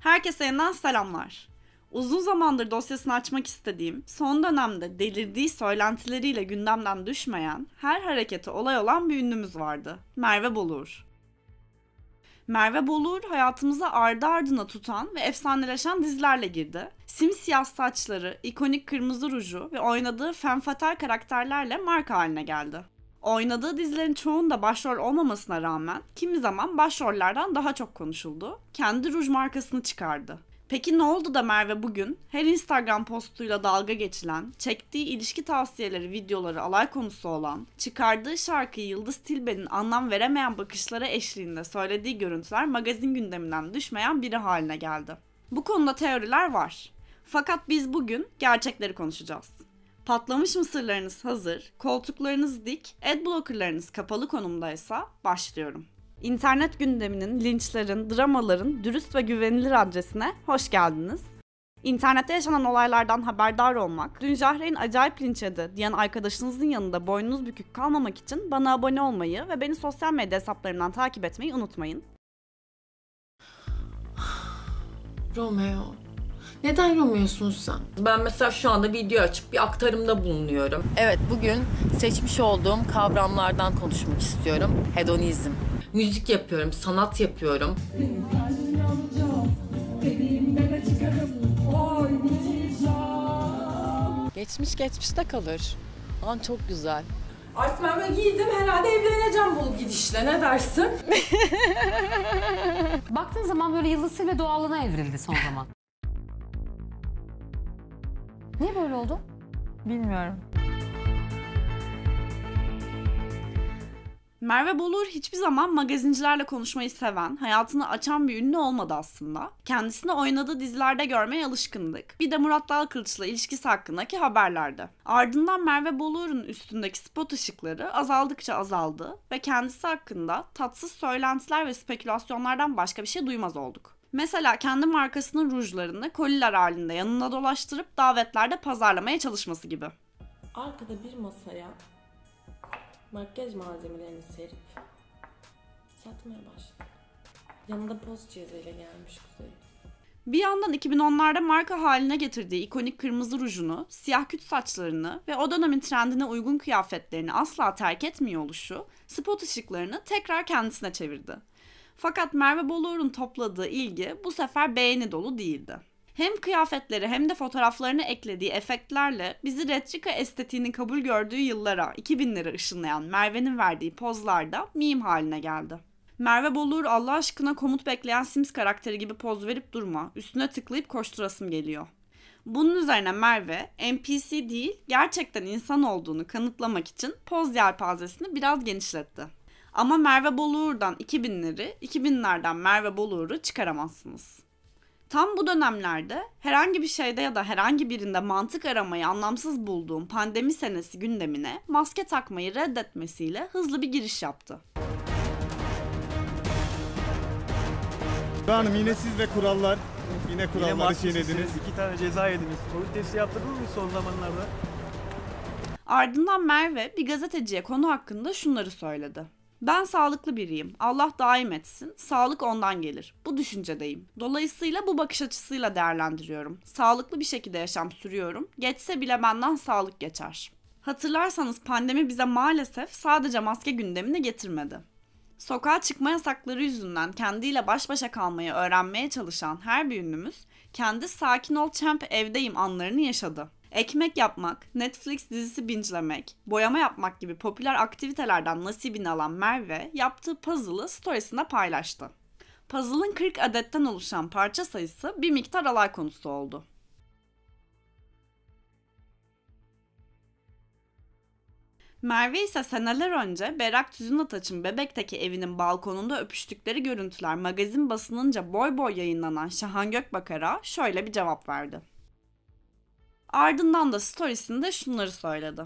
Herkese yeniden selamlar. Uzun zamandır dosyasını açmak istediğim, son dönemde delirdiği söylentileriyle gündemden düşmeyen, her harekete olay olan bir ünlümüz vardı. Merve Bolur. Merve Bolur hayatımıza ardı ardına tutan ve efsaneleşen dizilerle girdi. Simsiyah saçları, ikonik kırmızı ruju ve oynadığı femme fatale karakterlerle marka haline geldi. Oynadığı dizilerin çoğunda başrol olmamasına rağmen kimi zaman başrollerden daha çok konuşuldu. Kendi ruj markasını çıkardı. Peki ne oldu da Merve bugün her Instagram postuyla dalga geçilen, çektiği ilişki tavsiyeleri videoları alay konusu olan, çıkardığı şarkıyı Yıldız Tilbe'nin anlam veremeyen bakışlara eşliğinde söylediği görüntüler magazin gündeminden düşmeyen biri haline geldi. Bu konuda teoriler var. Fakat biz bugün gerçekleri konuşacağız. Patlamış mısırlarınız hazır, koltuklarınız dik, ad blockerlarınız kapalı konumdaysa başlıyorum. İnternet gündeminin, linçlerin, dramaların dürüst ve güvenilir adresine hoş geldiniz. İnternette yaşanan olaylardan haberdar olmak, dün Jahreyn acayip linç yedi diyen arkadaşınızın yanında boynunuz bükük kalmamak için bana abone olmayı ve beni sosyal medya hesaplarımdan takip etmeyi unutmayın. Romeo, neden yormuyorsun sen? Ben mesela şu anda video açıp bir aktarımda bulunuyorum. Evet bugün seçmiş olduğum kavramlardan konuşmak istiyorum. Hedonizm. Müzik yapıyorum, sanat yapıyorum. Geçmiş geçmişte kalır. An çok güzel. Artık ben böyle giydim herhalde evleneceğim bu gidişle ne dersin? Baktığın zaman böyle ve doğallığına evrildi son zaman. Niye böyle oldu? Bilmiyorum. Merve Bolur hiçbir zaman magazincilerle konuşmayı seven, hayatını açan bir ünlü olmadı aslında. Kendisini oynadığı dizilerde görmeye alışkındık. Bir de Murat Dalkılıç'la ilişkisi hakkındaki haberlerde. Ardından Merve Bolur'un üstündeki spot ışıkları azaldıkça azaldı ve kendisi hakkında tatsız söylentiler ve spekülasyonlardan başka bir şey duymaz olduk. Mesela kendi markasının rujlarını koliler halinde yanına dolaştırıp davetlerde pazarlamaya çalışması gibi. Arkada bir masaya makyaj malzemelerini serip satmaya başladı. Yanında poz cihazıyla gelmiş Kuzey. Bir yandan 2010'larda marka haline getirdiği ikonik kırmızı rujunu, siyah küt saçlarını ve o dönemin trendine uygun kıyafetlerini asla terk etmiyor oluşu, spot ışıklarını tekrar kendisine çevirdi. Fakat Merve Bolor'un topladığı ilgi bu sefer beğeni dolu değildi. Hem kıyafetleri hem de fotoğraflarını eklediği efektlerle bizi Retrika estetiğinin kabul gördüğü yıllara 2000'lere ışınlayan Merve'nin verdiği pozlarda meme haline geldi. Merve Bolur Allah aşkına komut bekleyen Sims karakteri gibi poz verip durma. Üstüne tıklayıp koşturasım geliyor. Bunun üzerine Merve NPC değil gerçekten insan olduğunu kanıtlamak için poz yelpazesini biraz genişletti. Ama Merve Boluğur'dan 2000'leri, 2000'lerden Merve Boluğur'u çıkaramazsınız. Tam bu dönemlerde herhangi bir şeyde ya da herhangi birinde mantık aramayı anlamsız bulduğum pandemi senesi gündemine maske takmayı reddetmesiyle hızlı bir giriş yaptı. Hanım yine siz ve kurallar yine kuralları çiğnediniz. İki tane ceza yediniz. Covid testi yaptırdınız mı son zamanlarda? Ardından Merve bir gazeteciye konu hakkında şunları söyledi. Ben sağlıklı biriyim. Allah daim etsin. Sağlık ondan gelir. Bu düşüncedeyim. Dolayısıyla bu bakış açısıyla değerlendiriyorum. Sağlıklı bir şekilde yaşam sürüyorum. Geçse bile benden sağlık geçer. Hatırlarsanız pandemi bize maalesef sadece maske gündemini getirmedi. Sokağa çıkma yasakları yüzünden kendiyle baş başa kalmayı öğrenmeye çalışan her bir ünlümüz kendi sakin ol çemp evdeyim anlarını yaşadı. Ekmek yapmak, Netflix dizisi binçlemek, boyama yapmak gibi popüler aktivitelerden nasibini alan Merve yaptığı puzzle'ı storiesinde paylaştı. Puzzle'ın 40 adetten oluşan parça sayısı bir miktar alay konusu oldu. Merve ise seneler önce Berak Tüzünataç'ın Bebek'teki evinin balkonunda öpüştükleri görüntüler magazin basınınca boy boy yayınlanan Şahan Gökbakar'a şöyle bir cevap verdi. Ardından da storiesinde şunları söyledi.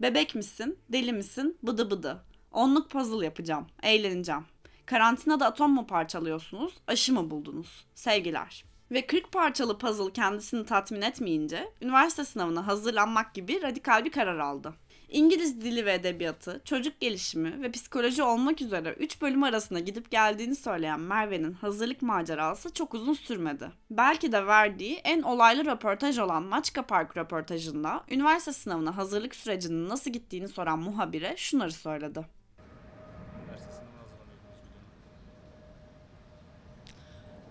Bebek misin? Deli misin? Bıdı bıdı. Onluk puzzle yapacağım. Eğleneceğim. Karantinada atom mu parçalıyorsunuz? Aşı mı buldunuz? Sevgiler. Ve 40 parçalı puzzle kendisini tatmin etmeyince üniversite sınavına hazırlanmak gibi radikal bir karar aldı. İngiliz dili ve edebiyatı, çocuk gelişimi ve psikoloji olmak üzere 3 bölüm arasında gidip geldiğini söyleyen Merve'nin hazırlık macerası çok uzun sürmedi. Belki de verdiği en olaylı röportaj olan Maçka Park röportajında üniversite sınavına hazırlık sürecinin nasıl gittiğini soran muhabire şunları söyledi.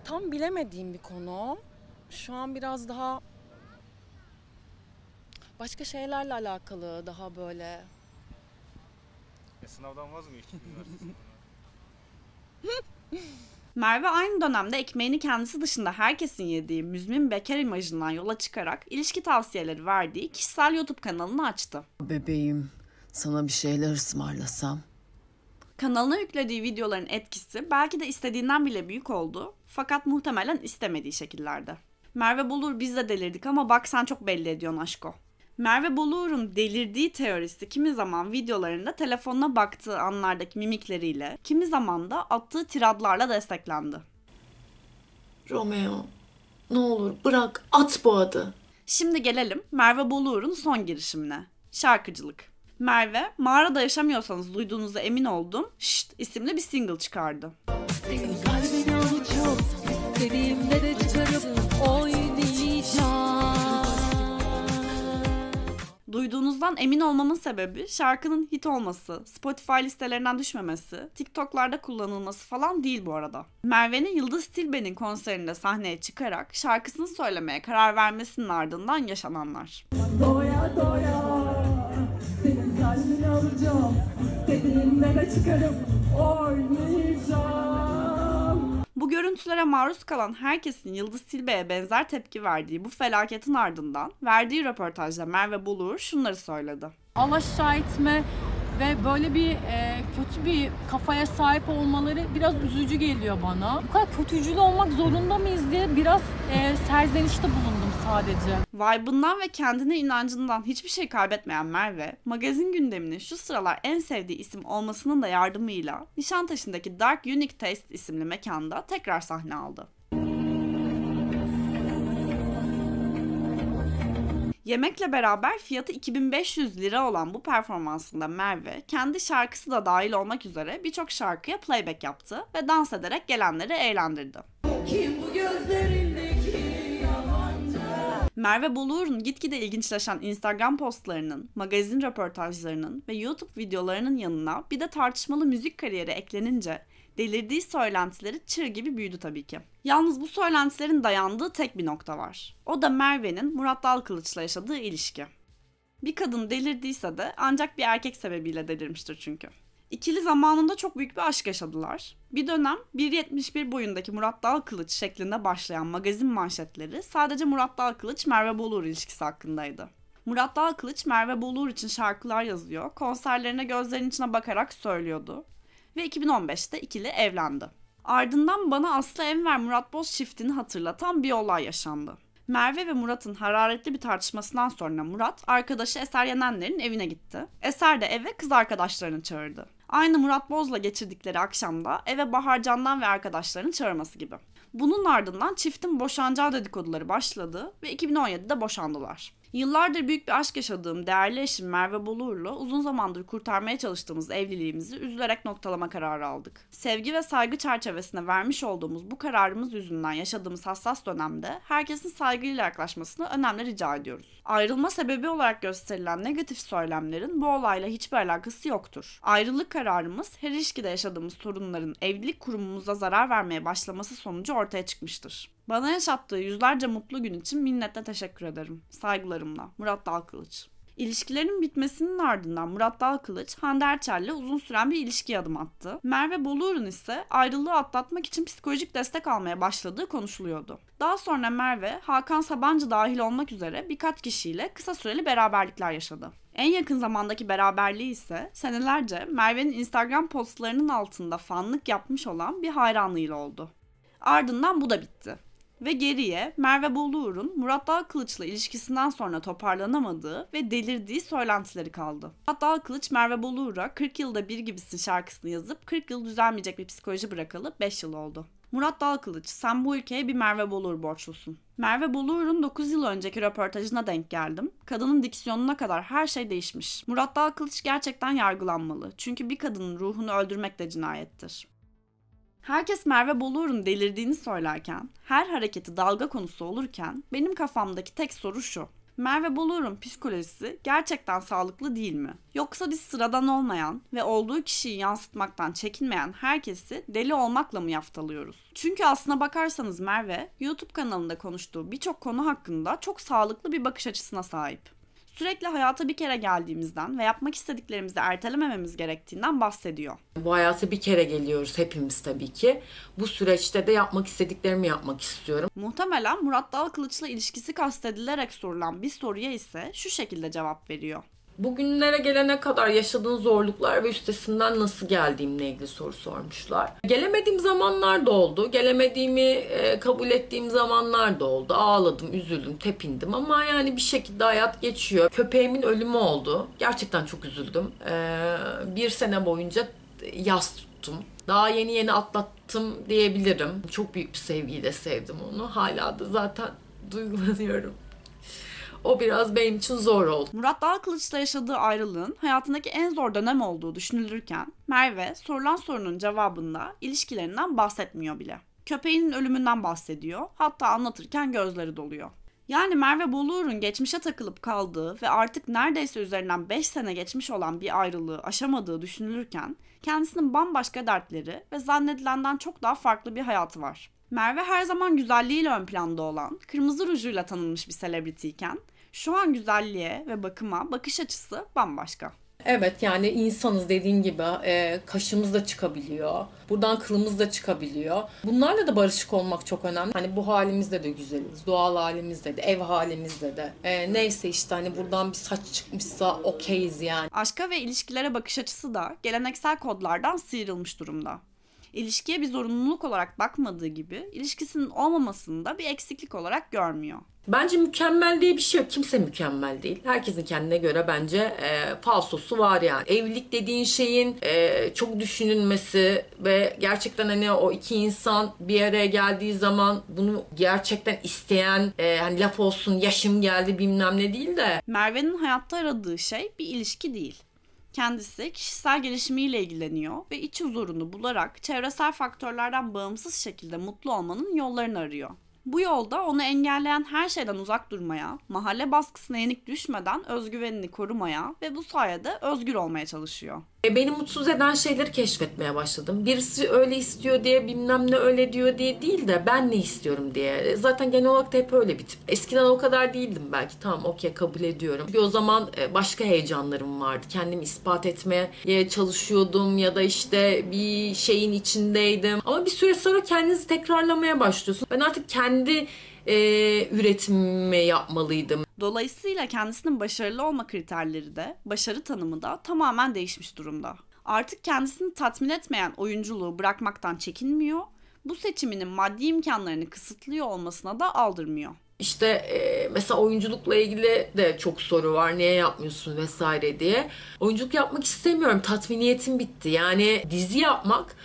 Tam bilemediğim bir konu. Şu an biraz daha Başka şeylerle alakalı daha böyle. E, sınavdan vaz mı Merve aynı dönemde ekmeğini kendisi dışında herkesin yediği müzmin bekar imajından yola çıkarak ilişki tavsiyeleri verdiği kişisel YouTube kanalını açtı. Bebeğim sana bir şeyler ısmarlasam. Kanalına yüklediği videoların etkisi belki de istediğinden bile büyük oldu fakat muhtemelen istemediği şekillerde. Merve Bulur biz de delirdik ama bak sen çok belli ediyorsun aşko. Merve Boluğur'un delirdiği teorisi kimi zaman videolarında telefonuna baktığı anlardaki mimikleriyle, kimi zaman da attığı tiradlarla desteklendi. Romeo, ne olur bırak at bu adı. Şimdi gelelim Merve Boluğur'un son girişimine. Şarkıcılık. Merve, mağarada yaşamıyorsanız duyduğunuza emin oldum, Şşt isimli bir single çıkardı. Seni kaybediyorum çok, istediğimde de duyduğunuzdan emin olmamın sebebi şarkının hit olması, Spotify listelerinden düşmemesi, TikTok'larda kullanılması falan değil bu arada. Merve'nin Yıldız Tilbe'nin konserinde sahneye çıkarak şarkısını söylemeye karar vermesinin ardından yaşananlar. Doya doya senin kalbini alacağım, de çıkarım oynayacağım. Bu görüntülere maruz kalan herkesin Yıldız Tilbe'ye benzer tepki verdiği bu felaketin ardından verdiği röportajda Merve Bulur şunları söyledi. Allah şahit mi? ve böyle bir e, kötü bir kafaya sahip olmaları biraz üzücü geliyor bana. Bu kadar kötücül olmak zorunda mıyız diye biraz e, serzenişte bulundum sadece. Vibe'ından ve kendine inancından hiçbir şey kaybetmeyen Merve, magazin gündeminin şu sıralar en sevdiği isim olmasının da yardımıyla Nişantaşı'ndaki Dark Unique Taste isimli mekanda tekrar sahne aldı. Yemekle beraber fiyatı 2500 lira olan bu performansında Merve, kendi şarkısı da dahil olmak üzere birçok şarkıya playback yaptı ve dans ederek gelenleri eğlendirdi. Kim bu gözlerinde Merve Boluğur'un gitgide ilginçleşen Instagram postlarının, magazin röportajlarının ve YouTube videolarının yanına bir de tartışmalı müzik kariyeri eklenince delirdiği söylentileri çığ gibi büyüdü tabii ki. Yalnız bu söylentilerin dayandığı tek bir nokta var. O da Merve'nin Murat Dalkılıç'la yaşadığı ilişki. Bir kadın delirdiyse de ancak bir erkek sebebiyle delirmiştir çünkü. İkili zamanında çok büyük bir aşk yaşadılar. Bir dönem 1.71 boyundaki Murat Dalkılıç şeklinde başlayan magazin manşetleri sadece Murat Dalkılıç Merve Bolur ilişkisi hakkındaydı. Murat Dalkılıç Merve Bolur için şarkılar yazıyor, konserlerine gözlerinin içine bakarak söylüyordu ve 2015'te ikili evlendi. Ardından bana Aslı Enver Murat Boz çiftini hatırlatan bir olay yaşandı. Merve ve Murat'ın hararetli bir tartışmasından sonra Murat, arkadaşı Eser Yenenler'in evine gitti. Eser de eve kız arkadaşlarını çağırdı. Aynı Murat Boz'la geçirdikleri akşamda eve Bahar Baharcan'dan ve arkadaşlarını çağırması gibi. Bunun ardından çiftin boşanacağı dedikoduları başladı ve 2017'de boşandılar. Yıllardır büyük bir aşk yaşadığım değerli eşim Merve Bolur'la uzun zamandır kurtarmaya çalıştığımız evliliğimizi üzülerek noktalama kararı aldık. Sevgi ve saygı çerçevesine vermiş olduğumuz bu kararımız yüzünden yaşadığımız hassas dönemde herkesin saygıyla yaklaşmasını önemli rica ediyoruz. Ayrılma sebebi olarak gösterilen negatif söylemlerin bu olayla hiçbir alakası yoktur. Ayrılık kararımız her ilişkide yaşadığımız sorunların evlilik kurumumuza zarar vermeye başlaması sonucu ortaya çıkmıştır. Bana yaşattığı yüzlerce mutlu gün için minnetle teşekkür ederim. Saygılarımla. Murat Dalkılıç. İlişkilerin bitmesinin ardından Murat Dalkılıç, Hande Erçel'le uzun süren bir ilişki adım attı. Merve Boluğur'un ise ayrılığı atlatmak için psikolojik destek almaya başladığı konuşuluyordu. Daha sonra Merve, Hakan Sabancı dahil olmak üzere birkaç kişiyle kısa süreli beraberlikler yaşadı. En yakın zamandaki beraberliği ise senelerce Merve'nin Instagram postlarının altında fanlık yapmış olan bir hayranıyla oldu. Ardından bu da bitti ve geriye Merve Boluğur'un Murat Dalkılıç'la ilişkisinden sonra toparlanamadığı ve delirdiği söylentileri kaldı. Murat Dalkılıç Merve Boluğur'a 40 yılda bir gibisin şarkısını yazıp 40 yıl düzelmeyecek bir psikoloji bırakalı 5 yıl oldu. Murat Dalkılıç, sen bu ülkeye bir Merve Bolur borçlusun. Merve Bolur'un 9 yıl önceki röportajına denk geldim. Kadının diksiyonuna kadar her şey değişmiş. Murat Dalkılıç gerçekten yargılanmalı. Çünkü bir kadının ruhunu öldürmek de cinayettir. Herkes Merve Boluğur'un delirdiğini söylerken, her hareketi dalga konusu olurken benim kafamdaki tek soru şu. Merve Boluğur'un psikolojisi gerçekten sağlıklı değil mi? Yoksa biz sıradan olmayan ve olduğu kişiyi yansıtmaktan çekinmeyen herkesi deli olmakla mı yaftalıyoruz? Çünkü aslına bakarsanız Merve, YouTube kanalında konuştuğu birçok konu hakkında çok sağlıklı bir bakış açısına sahip sürekli hayata bir kere geldiğimizden ve yapmak istediklerimizi ertelemememiz gerektiğinden bahsediyor. Bu hayata bir kere geliyoruz hepimiz tabii ki. Bu süreçte de yapmak istediklerimi yapmak istiyorum. Muhtemelen Murat Dalkılıç'la ilişkisi kastedilerek sorulan bir soruya ise şu şekilde cevap veriyor. Bugünlere gelene kadar yaşadığın zorluklar ve üstesinden nasıl geldiğimle ilgili soru sormuşlar. Gelemediğim zamanlar da oldu. Gelemediğimi e, kabul ettiğim zamanlar da oldu. Ağladım, üzüldüm, tepindim ama yani bir şekilde hayat geçiyor. Köpeğimin ölümü oldu. Gerçekten çok üzüldüm. E, bir sene boyunca yas tuttum. Daha yeni yeni atlattım diyebilirim. Çok büyük bir sevgiyle sevdim onu. Hala da zaten duygulanıyorum o biraz benim için zor oldu. Murat Dağkılıç'la yaşadığı ayrılığın hayatındaki en zor dönem olduğu düşünülürken Merve sorulan sorunun cevabında ilişkilerinden bahsetmiyor bile. Köpeğinin ölümünden bahsediyor hatta anlatırken gözleri doluyor. Yani Merve Boluğur'un geçmişe takılıp kaldığı ve artık neredeyse üzerinden 5 sene geçmiş olan bir ayrılığı aşamadığı düşünülürken kendisinin bambaşka dertleri ve zannedilenden çok daha farklı bir hayatı var. Merve her zaman güzelliğiyle ön planda olan, kırmızı rujuyla tanınmış bir selebritiyken şu an güzelliğe ve bakıma bakış açısı bambaşka. Evet yani insanız dediğin gibi e, kaşımız da çıkabiliyor. Buradan kılımız da çıkabiliyor. Bunlarla da barışık olmak çok önemli. Hani bu halimizde de güzeliz. Doğal halimizde de, ev halimizde de. E, neyse işte hani buradan bir saç çıkmışsa okeyiz yani. Aşka ve ilişkilere bakış açısı da geleneksel kodlardan sıyrılmış durumda ilişkiye bir zorunluluk olarak bakmadığı gibi ilişkisinin olmamasını da bir eksiklik olarak görmüyor. Bence mükemmel diye bir şey yok. Kimse mükemmel değil. Herkesin kendine göre bence e, falsosu var yani. Evlilik dediğin şeyin e, çok düşünülmesi ve gerçekten hani o iki insan bir araya geldiği zaman bunu gerçekten isteyen e, hani laf olsun yaşım geldi bilmem ne değil de. Merve'nin hayatta aradığı şey bir ilişki değil kendisi kişisel gelişimiyle ilgileniyor ve iç huzurunu bularak çevresel faktörlerden bağımsız şekilde mutlu olmanın yollarını arıyor. Bu yolda onu engelleyen her şeyden uzak durmaya, mahalle baskısına yenik düşmeden özgüvenini korumaya ve bu sayede özgür olmaya çalışıyor. E, beni mutsuz eden şeyleri keşfetmeye başladım. Birisi öyle istiyor diye bilmem ne öyle diyor diye değil de ben ne istiyorum diye. E, zaten genel olarak da hep öyle bir tip. Eskiden o kadar değildim belki. Tamam okey kabul ediyorum. Çünkü o zaman e, başka heyecanlarım vardı. Kendimi ispat etmeye çalışıyordum ya da işte bir şeyin içindeydim. Ama bir süre sonra kendinizi tekrarlamaya başlıyorsun. Ben artık kendi e, üretimi yapmalıydım. Dolayısıyla kendisinin başarılı olma kriterleri de, başarı tanımı da tamamen değişmiş durumda. Artık kendisini tatmin etmeyen oyunculuğu bırakmaktan çekinmiyor, bu seçiminin maddi imkanlarını kısıtlıyor olmasına da aldırmıyor. İşte e, mesela oyunculukla ilgili de çok soru var. Niye yapmıyorsun vesaire diye. Oyunculuk yapmak istemiyorum. Tatminiyetim bitti. Yani dizi yapmak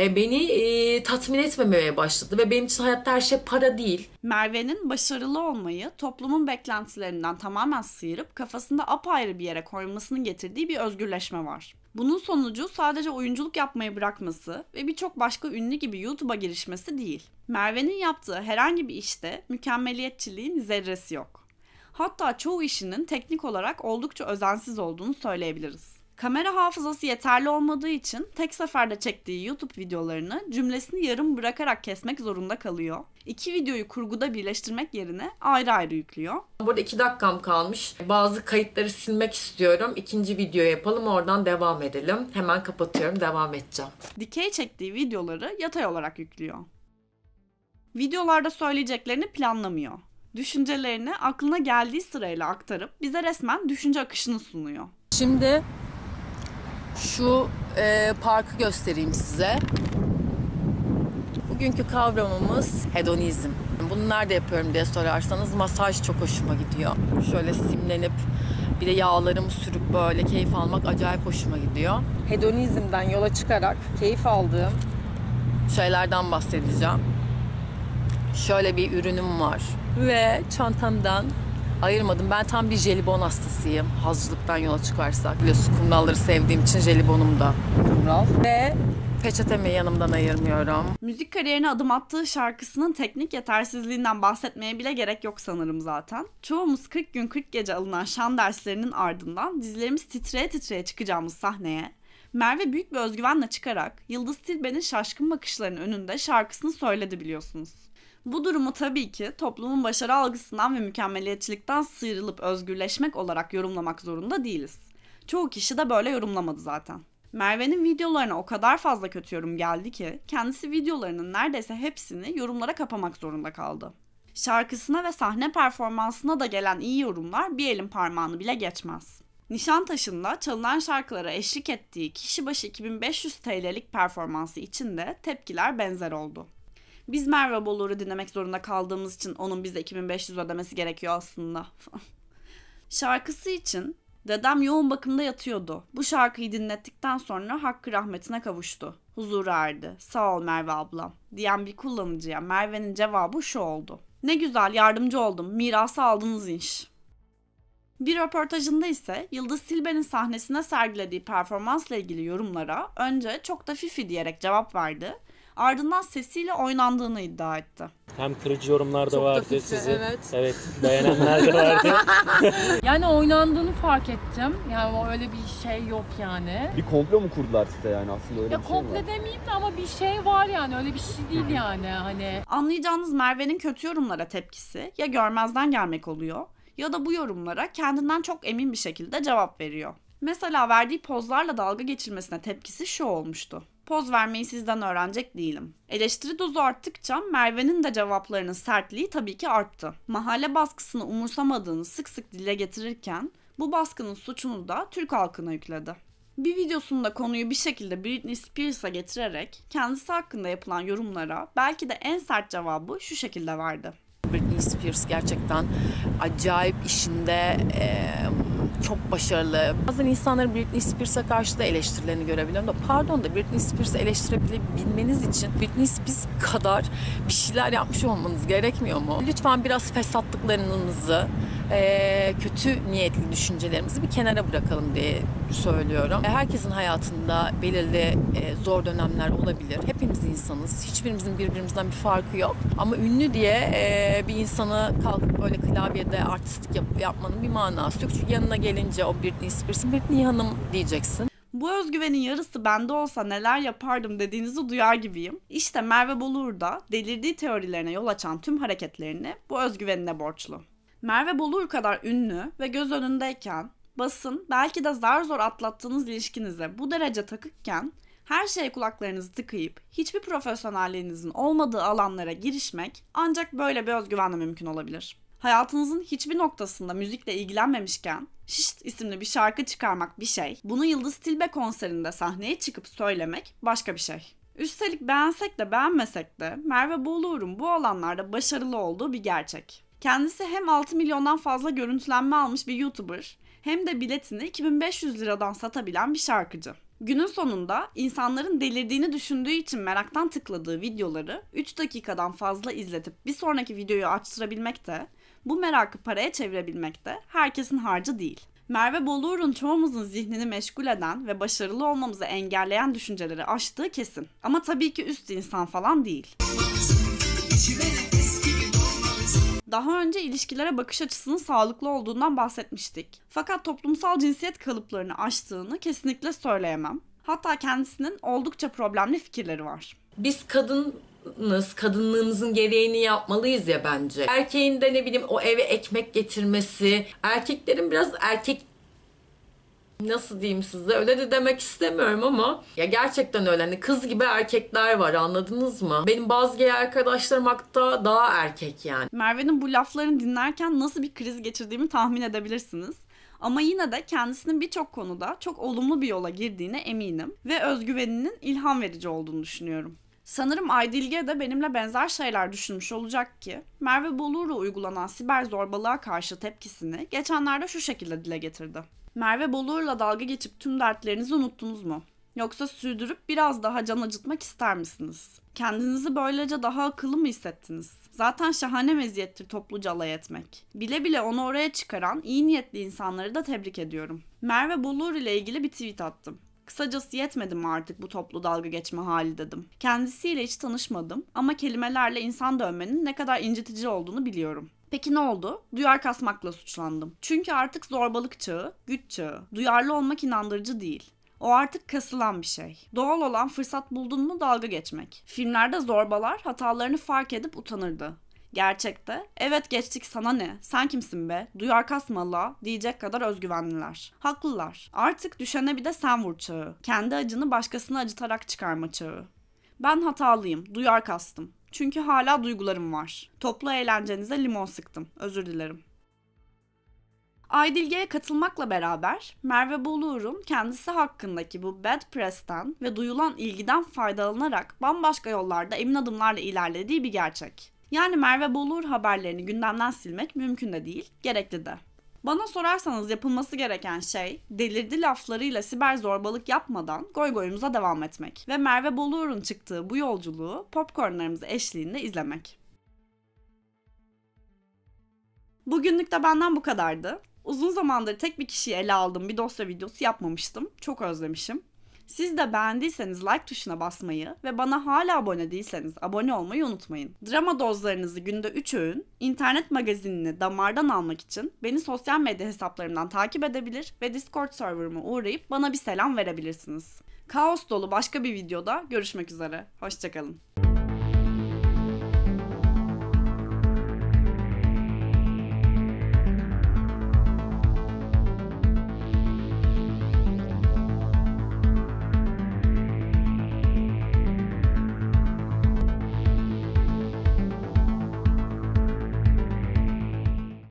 e, beni e, tatmin etmemeye başladı ve benim için hayatta her şey para değil. Merve'nin başarılı olmayı toplumun beklentilerinden tamamen sıyırıp kafasında apayrı bir yere koymasının getirdiği bir özgürleşme var. Bunun sonucu sadece oyunculuk yapmayı bırakması ve birçok başka ünlü gibi YouTube'a girişmesi değil. Merve'nin yaptığı herhangi bir işte mükemmeliyetçiliğin zerresi yok. Hatta çoğu işinin teknik olarak oldukça özensiz olduğunu söyleyebiliriz. Kamera hafızası yeterli olmadığı için tek seferde çektiği YouTube videolarını cümlesini yarım bırakarak kesmek zorunda kalıyor. İki videoyu kurguda birleştirmek yerine ayrı ayrı yüklüyor. Burada iki dakikam kalmış. Bazı kayıtları silmek istiyorum. İkinci video yapalım oradan devam edelim. Hemen kapatıyorum devam edeceğim. Dikey çektiği videoları yatay olarak yüklüyor. Videolarda söyleyeceklerini planlamıyor. Düşüncelerini aklına geldiği sırayla aktarıp bize resmen düşünce akışını sunuyor. Şimdi şu e, parkı göstereyim size. Bugünkü kavramımız hedonizm. Bunu nerede yapıyorum diye sorarsanız masaj çok hoşuma gidiyor. Şöyle simlenip bir de yağlarımı sürüp böyle keyif almak acayip hoşuma gidiyor. Hedonizmden yola çıkarak keyif aldığım şeylerden bahsedeceğim. Şöyle bir ürünüm var ve çantamdan ayırmadım. Ben tam bir jelibon hastasıyım. Hazcılıktan yola çıkarsak. Biliyorsun kumralları sevdiğim için jelibonum da kumral. Ve peçetemi yanımdan ayırmıyorum. Müzik kariyerine adım attığı şarkısının teknik yetersizliğinden bahsetmeye bile gerek yok sanırım zaten. Çoğumuz 40 gün 40 gece alınan şan derslerinin ardından dizlerimiz titreye titreye çıkacağımız sahneye Merve büyük bir özgüvenle çıkarak Yıldız Tilbe'nin şaşkın bakışlarının önünde şarkısını söyledi biliyorsunuz. Bu durumu tabii ki toplumun başarı algısından ve mükemmeliyetçilikten sıyrılıp özgürleşmek olarak yorumlamak zorunda değiliz. Çoğu kişi de böyle yorumlamadı zaten. Merve'nin videolarına o kadar fazla kötü yorum geldi ki kendisi videolarının neredeyse hepsini yorumlara kapamak zorunda kaldı. Şarkısına ve sahne performansına da gelen iyi yorumlar bir elin parmağını bile geçmez. Nişantaşı'nda çalınan şarkılara eşlik ettiği kişi başı 2500 TL'lik performansı için de tepkiler benzer oldu. Biz Merve Bolur'u dinlemek zorunda kaldığımız için onun bize 2500 ödemesi gerekiyor aslında. Şarkısı için dedem yoğun bakımda yatıyordu. Bu şarkıyı dinlettikten sonra hakkı rahmetine kavuştu. Huzur erdi. Sağ ol Merve ablam diyen bir kullanıcıya Merve'nin cevabı şu oldu. Ne güzel yardımcı oldum. Mirası aldınız inş. Bir röportajında ise Yıldız Silbe'nin sahnesine sergilediği performansla ilgili yorumlara önce çok da fifi diyerek cevap verdi ardından sesiyle oynandığını iddia etti. Hem kırıcı yorumlar da vardı hafifçe, sizi. Evet. evet beğenenler de vardı. yani oynandığını fark ettim. Yani öyle bir şey yok yani. Bir komplo mu kurdular size yani aslında öyle ya bir şey komple var. demeyeyim de ama bir şey var yani öyle bir şey değil yani hani. Anlayacağınız Merve'nin kötü yorumlara tepkisi ya görmezden gelmek oluyor ya da bu yorumlara kendinden çok emin bir şekilde cevap veriyor. Mesela verdiği pozlarla dalga geçilmesine tepkisi şu olmuştu poz vermeyi sizden öğrenecek değilim. Eleştiri dozu arttıkça Merve'nin de cevaplarının sertliği tabii ki arttı. Mahalle baskısını umursamadığını sık sık dile getirirken bu baskının suçunu da Türk halkına yükledi. Bir videosunda konuyu bir şekilde Britney Spears'a getirerek kendisi hakkında yapılan yorumlara belki de en sert cevabı şu şekilde verdi. Britney Spears gerçekten acayip işinde e, çok başarılı. Bazen insanların Britney Spears'a karşı da eleştirilerini görebiliyorum da pardon da Britney Spears'ı eleştirebilmeniz için Britney Spears kadar bir şeyler yapmış olmanız gerekmiyor mu? Lütfen biraz fesatlıklarınızı kötü niyetli düşüncelerimizi bir kenara bırakalım diye söylüyorum. Herkesin hayatında belirli zor dönemler olabilir. Hepimiz insanız. Hiçbirimizin birbirimizden bir farkı yok. Ama ünlü diye bir insanı kalkıp böyle klavyede artistlik yapmanın bir manası yok. Çünkü yanına gelince o Britney Spears'in Britney Hanım diyeceksin. Bu özgüvenin yarısı bende olsa neler yapardım dediğinizi duyar gibiyim. İşte Merve Bolur da delirdiği teorilerine yol açan tüm hareketlerini bu özgüvenine borçlu. Merve Bolur kadar ünlü ve göz önündeyken basın belki de zar zor atlattığınız ilişkinize bu derece takıkken her şeye kulaklarınızı tıkayıp hiçbir profesyonelliğinizin olmadığı alanlara girişmek ancak böyle bir özgüvenle mümkün olabilir. Hayatınızın hiçbir noktasında müzikle ilgilenmemişken Şişt isimli bir şarkı çıkarmak bir şey. Bunu Yıldız Tilbe konserinde sahneye çıkıp söylemek başka bir şey. Üstelik beğensek de beğenmesek de Merve Boğluğur'un bu alanlarda başarılı olduğu bir gerçek. Kendisi hem 6 milyondan fazla görüntülenme almış bir YouTuber hem de biletini 2500 liradan satabilen bir şarkıcı. Günün sonunda insanların delirdiğini düşündüğü için meraktan tıkladığı videoları 3 dakikadan fazla izletip bir sonraki videoyu açtırabilmek de bu merakı paraya çevirebilmek de herkesin harcı değil. Merve Boluğur'un çoğumuzun zihnini meşgul eden ve başarılı olmamızı engelleyen düşünceleri aştığı kesin. Ama tabii ki üst insan falan değil. Daha önce ilişkilere bakış açısının sağlıklı olduğundan bahsetmiştik. Fakat toplumsal cinsiyet kalıplarını aştığını kesinlikle söyleyemem. Hatta kendisinin oldukça problemli fikirleri var. Biz kadın kadınız, kadınlığımızın gereğini yapmalıyız ya bence. Erkeğin de ne bileyim o eve ekmek getirmesi, erkeklerin biraz erkek nasıl diyeyim size öyle de demek istemiyorum ama ya gerçekten öyle hani kız gibi erkekler var anladınız mı? Benim bazı gay arkadaşlarım hatta daha erkek yani. Merve'nin bu laflarını dinlerken nasıl bir kriz geçirdiğimi tahmin edebilirsiniz. Ama yine de kendisinin birçok konuda çok olumlu bir yola girdiğine eminim ve özgüveninin ilham verici olduğunu düşünüyorum. Sanırım Aydilge de benimle benzer şeyler düşünmüş olacak ki Merve Bolur'a uygulanan siber zorbalığa karşı tepkisini geçenlerde şu şekilde dile getirdi. Merve Bolur'la dalga geçip tüm dertlerinizi unuttunuz mu? Yoksa sürdürüp biraz daha can acıtmak ister misiniz? Kendinizi böylece daha akıllı mı hissettiniz? Zaten şahane meziyettir topluca alay etmek. Bile bile onu oraya çıkaran iyi niyetli insanları da tebrik ediyorum. Merve Bolur ile ilgili bir tweet attım. Kısacası yetmedim artık bu toplu dalga geçme hali dedim. Kendisiyle hiç tanışmadım ama kelimelerle insan dövmenin ne kadar incitici olduğunu biliyorum. Peki ne oldu? Duyar kasmakla suçlandım. Çünkü artık zorbalık çağı, güç çağı. Duyarlı olmak inandırıcı değil. O artık kasılan bir şey. Doğal olan fırsat buldun mu dalga geçmek. Filmlerde zorbalar hatalarını fark edip utanırdı. Gerçekte evet geçtik sana ne sen kimsin be duyar kasmala diyecek kadar özgüvenliler. Haklılar artık düşene bir de sen vur çağı. Kendi acını başkasına acıtarak çıkarma çağı. Ben hatalıyım duyar kastım. Çünkü hala duygularım var. Toplu eğlencenize limon sıktım. Özür dilerim. Aydilge'ye katılmakla beraber Merve Boluğur'un kendisi hakkındaki bu bad press'ten ve duyulan ilgiden faydalanarak bambaşka yollarda emin adımlarla ilerlediği bir gerçek. Yani Merve Boluğur haberlerini gündemden silmek mümkün de değil, gerekli de. Bana sorarsanız yapılması gereken şey delirdi laflarıyla siber zorbalık yapmadan goy goyumuza devam etmek ve Merve Boluğur'un çıktığı bu yolculuğu popcornlarımız eşliğinde izlemek. Bugünlük de benden bu kadardı. Uzun zamandır tek bir kişiyi ele aldım bir dosya videosu yapmamıştım. Çok özlemişim. Siz de beğendiyseniz like tuşuna basmayı ve bana hala abone değilseniz abone olmayı unutmayın. Drama dozlarınızı günde 3 öğün internet magazinini damardan almak için beni sosyal medya hesaplarımdan takip edebilir ve Discord serverıma uğrayıp bana bir selam verebilirsiniz. Kaos dolu başka bir videoda görüşmek üzere. Hoşçakalın.